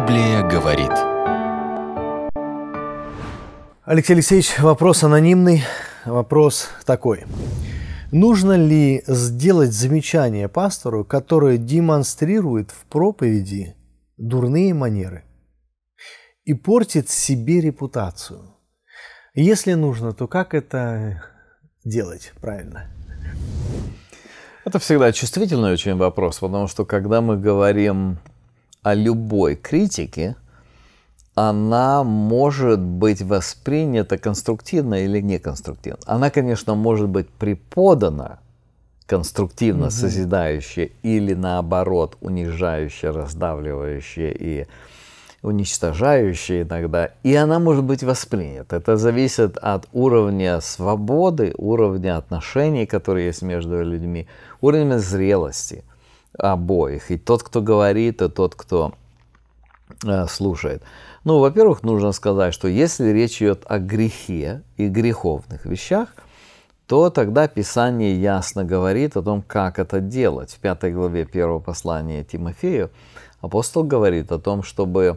Библия говорит. Алексей Алексеевич, вопрос анонимный. Вопрос такой. Нужно ли сделать замечание пастору, который демонстрирует в проповеди дурные манеры и портит себе репутацию? Если нужно, то как это делать правильно? Это всегда чувствительный очень вопрос, потому что когда мы говорим о любой критике, она может быть воспринята конструктивно или неконструктивно. Она, конечно, может быть преподана конструктивно mm-hmm. созидающая или наоборот унижающая, раздавливающая и уничтожающая иногда. И она может быть воспринята. Это зависит от уровня свободы, уровня отношений, которые есть между людьми, уровня зрелости – обоих. И тот, кто говорит, и тот, кто э, слушает. Ну, во-первых, нужно сказать, что если речь идет о грехе и греховных вещах, то тогда Писание ясно говорит о том, как это делать. В пятой главе первого послания Тимофею апостол говорит о том, чтобы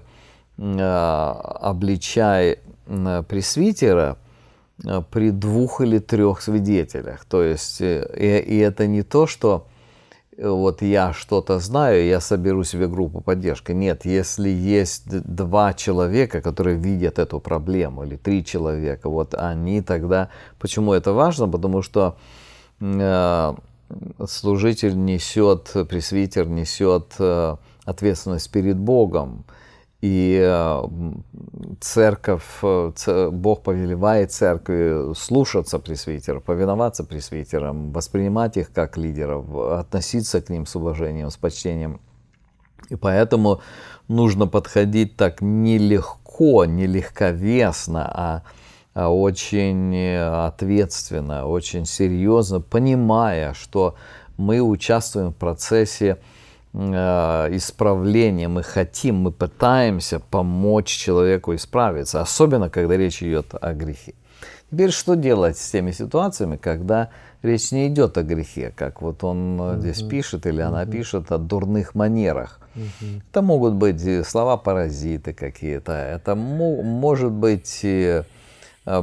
э, обличай э, пресвитера при двух или трех свидетелях. То есть, и, и это не то, что вот я что-то знаю, я соберу себе группу поддержки. Нет, если есть два человека, которые видят эту проблему, или три человека, вот они тогда... Почему это важно? Потому что э, служитель несет, пресвитер несет э, ответственность перед Богом. И э, церковь, э, Бог повелевает церкви слушаться пресвитеров, повиноваться пресвитерам, воспринимать их как лидеров, относиться к ним с уважением, с почтением. И поэтому нужно подходить так нелегко, нелегковесно, а, а очень э, ответственно, очень серьезно, понимая, что мы участвуем в процессе Э, исправления, мы хотим, мы пытаемся помочь человеку исправиться, особенно когда речь идет о грехе. Теперь что делать с теми ситуациями, когда речь не идет о грехе, как вот он угу. здесь пишет или она пишет о дурных манерах? Угу. Это могут быть э, слова-паразиты какие-то, это может быть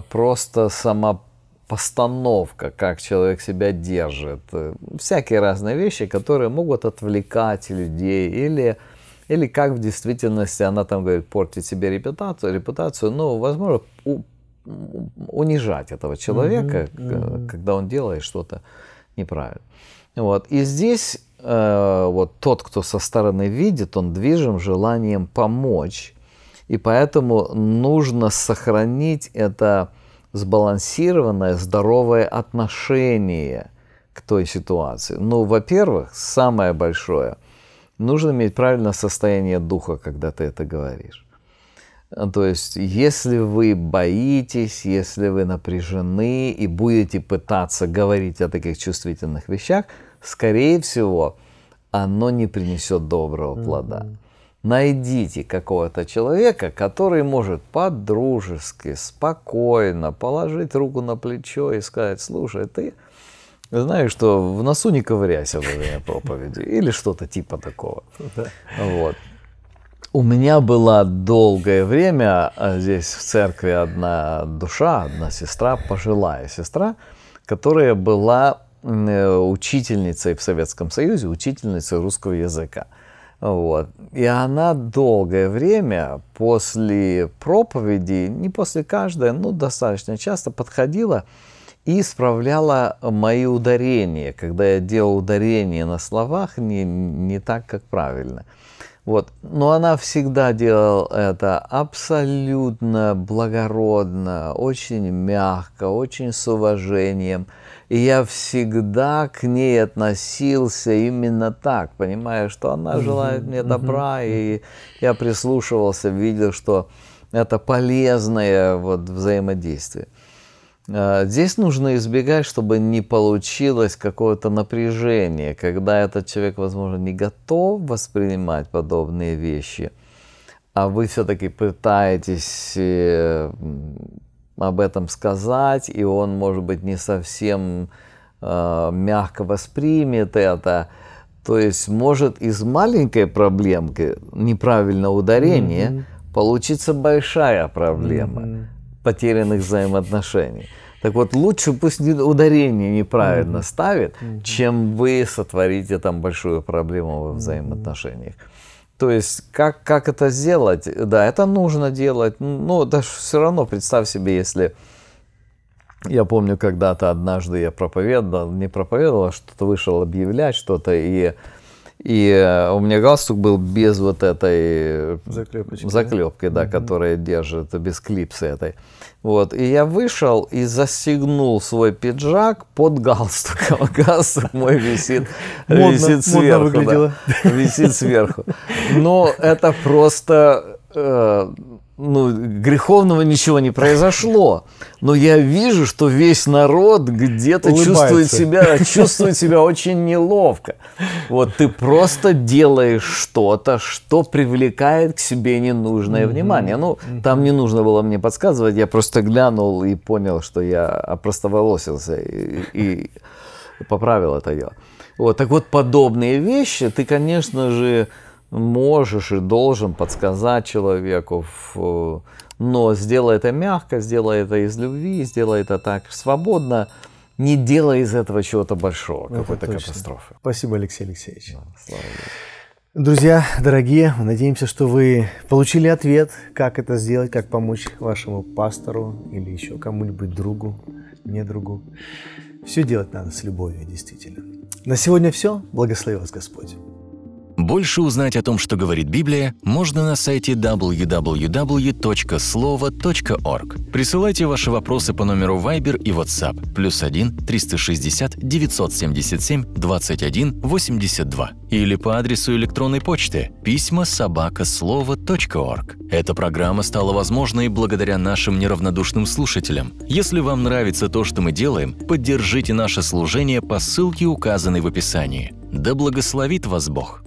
просто сама постановка, как человек себя держит, э, всякие разные вещи, которые могут отвлекать людей или или как в действительности она там говорит портить себе репутацию, репутацию, ну, возможно, у, унижать этого человека, mm-hmm. mm-hmm. когда он делает что-то неправильно. Вот. И здесь э, вот тот, кто со стороны видит, он движим желанием помочь, и поэтому нужно сохранить это сбалансированное, здоровое отношение к той ситуации. Ну, во-первых, самое большое, нужно иметь правильное состояние духа, когда ты это говоришь. То есть, если вы боитесь, если вы напряжены и будете пытаться говорить о таких чувствительных вещах, скорее всего, оно не принесет доброго плода. Mm-hmm. Найдите какого-то человека, который может по-дружески, спокойно положить руку на плечо и сказать, слушай, ты знаешь, что в носу не ковыряйся во время проповеди или что-то типа такого. Вот. У меня была долгое время а, здесь в церкви одна душа, одна сестра, пожилая сестра, которая была э, учительницей в Советском Союзе, учительницей русского языка. Вот. И она долгое время после проповеди, не после каждой, но достаточно часто подходила и исправляла мои ударения, когда я делал ударения на словах не, не так, как правильно. Вот. Но она всегда делала это абсолютно благородно, очень мягко, очень с уважением. И я всегда к ней относился именно так, понимая, что она желает мне добра, и я прислушивался, видел, что это полезное вот, взаимодействие. А, здесь нужно избегать, чтобы не получилось какое-то напряжение, когда этот человек, возможно, не готов воспринимать подобные вещи, а вы все-таки пытаетесь э, об этом сказать, и он, может быть, не совсем э, мягко воспримет это. То есть может из маленькой проблемки неправильно ударение mm-hmm. получиться большая проблема. Mm-hmm потерянных взаимоотношений. Так вот, лучше пусть ударение неправильно mm-hmm. ставит, mm-hmm. чем вы сотворите там большую проблему во взаимоотношениях. То есть, как, как это сделать? Да, это нужно делать. Но ну, даже все равно представь себе, если... Я помню, когда-то однажды я проповедовал, не проповедовал, а что-то вышел объявлять что-то, и и э, у меня галстук был без вот этой заклепочки, заклепки да, да угу. которая держит, без клипсы этой. Вот. И я вышел и застегнул свой пиджак под галстуком. Галстук мой висит, модно, висит сверху. Модно Да, висит сверху. Но это просто Э, ну, греховного ничего не произошло. Но я вижу, что весь народ где-то чувствует себя, чувствует себя очень неловко. Вот ты просто делаешь что-то, что привлекает к себе ненужное mm-hmm. внимание. Ну, mm-hmm. там не нужно было мне подсказывать, я просто глянул и понял, что я опростоволосился и, и поправил это дело. Вот, так вот, подобные вещи ты, конечно же, можешь и должен подсказать человеку, но сделай это мягко, сделай это из любви, сделай это так свободно, не делай из этого чего-то большого, ну, какой-то катастрофы. Спасибо, Алексей Алексеевич. Да, слава Богу. Друзья, дорогие, надеемся, что вы получили ответ, как это сделать, как помочь вашему пастору или еще кому-нибудь другу, не другу. Все делать надо с любовью, действительно. На сегодня все. Благослови вас Господь. Больше узнать о том, что говорит Библия, можно на сайте www.slovo.org. Присылайте ваши вопросы по номеру Viber и WhatsApp плюс 1 360 977 21 82 или по адресу электронной почты письма собака собакаслово.орг. Эта программа стала возможной благодаря нашим неравнодушным слушателям. Если вам нравится то, что мы делаем, поддержите наше служение по ссылке, указанной в описании. Да благословит вас Бог!